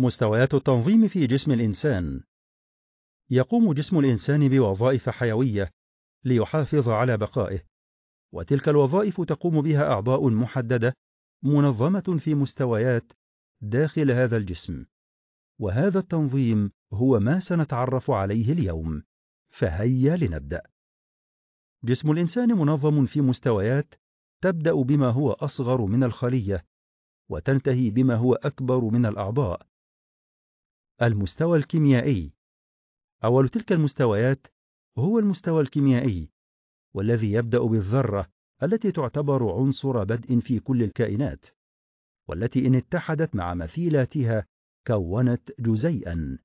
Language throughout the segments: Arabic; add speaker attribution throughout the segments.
Speaker 1: مستويات التنظيم في جسم الإنسان يقوم جسم الإنسان بوظائف حيوية ليحافظ على بقائه وتلك الوظائف تقوم بها أعضاء محددة منظمة في مستويات داخل هذا الجسم وهذا التنظيم هو ما سنتعرف عليه اليوم فهيا لنبدأ جسم الإنسان منظم في مستويات تبدأ بما هو أصغر من الخلية وتنتهي بما هو أكبر من الأعضاء المستوى الكيميائي أول تلك المستويات هو المستوى الكيميائي والذي يبدأ بالذرة التي تعتبر عنصر بدء في كل الكائنات والتي إن اتحدت مع مثيلاتها كونت جزيئا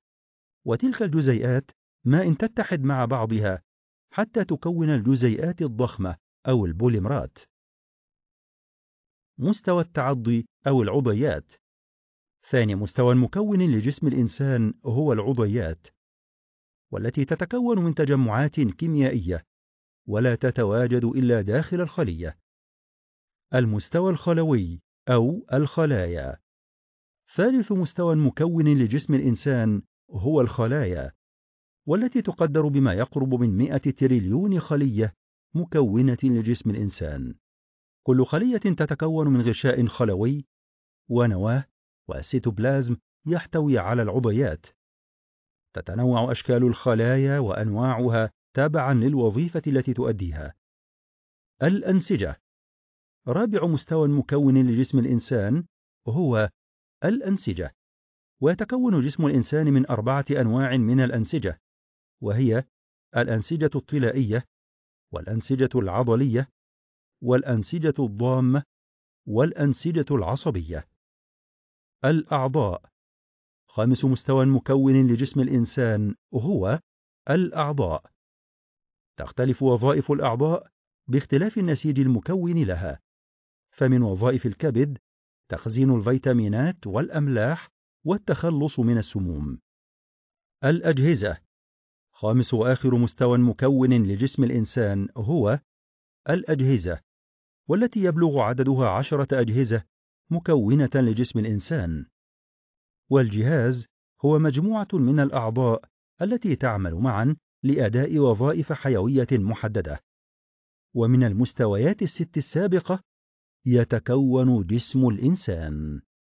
Speaker 1: وتلك الجزيئات ما إن تتحد مع بعضها حتى تكون الجزيئات الضخمة أو البوليمرات مستوى التعضي أو العضيات ثاني مستوى مكون لجسم الإنسان هو العضيات، والتي تتكون من تجمعات كيميائية، ولا تتواجد إلا داخل الخلية. المستوى الخلوي أو الخلايا. ثالث مستوى مكون لجسم الإنسان هو الخلايا، والتي تقدر بما يقرب من 100 تريليون خلية مكونة لجسم الإنسان. كل خلية تتكون من غشاء خلوي ونواة والسيتوبلازم يحتوي على العضيات تتنوع أشكال الخلايا وأنواعها تابعا للوظيفة التي تؤديها الأنسجة رابع مستوى مكون لجسم الإنسان هو الأنسجة ويتكون جسم الإنسان من أربعة أنواع من الأنسجة وهي الأنسجة الطلائية والأنسجة العضلية والأنسجة الضامة والأنسجة العصبية الأعضاء خامس مستوى مكون لجسم الإنسان هو الأعضاء تختلف وظائف الأعضاء باختلاف النسيج المكون لها فمن وظائف الكبد تخزين الفيتامينات والأملاح والتخلص من السموم الأجهزة خامس وآخر مستوى مكون لجسم الإنسان هو الأجهزة والتي يبلغ عددها عشرة أجهزة مكونة لجسم الإنسان، والجهاز هو مجموعة من الأعضاء التي تعمل معًا لأداء وظائف حيوية محددة. ومن المستويات الست السابقة يتكون جسم الإنسان.